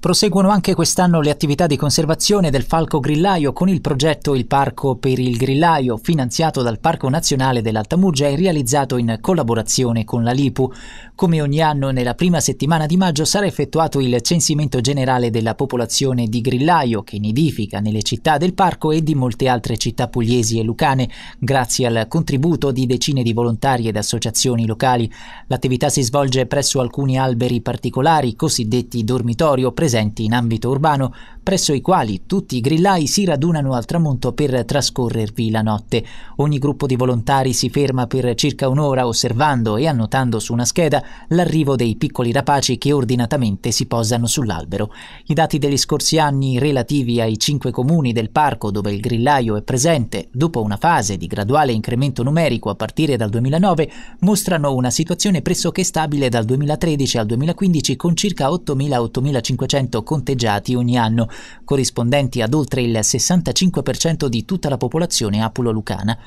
Proseguono anche quest'anno le attività di conservazione del falco grillaio con il progetto Il Parco per il Grillaio, finanziato dal Parco Nazionale dell'Alta Murgia e realizzato in collaborazione con la Lipu. Come ogni anno, nella prima settimana di maggio sarà effettuato il censimento generale della popolazione di grillaio che nidifica nelle città del parco e di molte altre città pugliesi e lucane, grazie al contributo di decine di volontari ed associazioni locali. L'attività si svolge presso alcuni alberi particolari, cosiddetti dormitorio, presenti presenti in ambito urbano presso i quali tutti i grillai si radunano al tramonto per trascorrervi la notte. Ogni gruppo di volontari si ferma per circa un'ora osservando e annotando su una scheda l'arrivo dei piccoli rapaci che ordinatamente si posano sull'albero. I dati degli scorsi anni relativi ai cinque comuni del parco dove il grillaio è presente, dopo una fase di graduale incremento numerico a partire dal 2009, mostrano una situazione pressoché stabile dal 2013 al 2015 con circa 8.000-8.500 conteggiati ogni anno, corrispondenti ad oltre il 65% di tutta la popolazione apulo-lucana,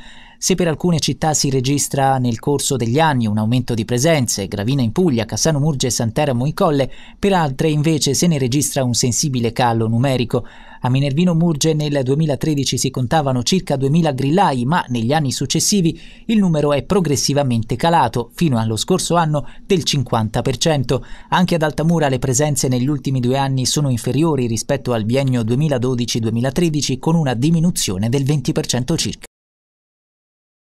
se per alcune città si registra nel corso degli anni un aumento di presenze, Gravina in Puglia, Cassano Murge e Santeramo in Colle, per altre invece se ne registra un sensibile calo numerico. A Minervino Murge nel 2013 si contavano circa 2000 grillai, ma negli anni successivi il numero è progressivamente calato, fino allo scorso anno del 50%. Anche ad Altamura le presenze negli ultimi due anni sono inferiori rispetto al biennio 2012-2013 con una diminuzione del 20% circa.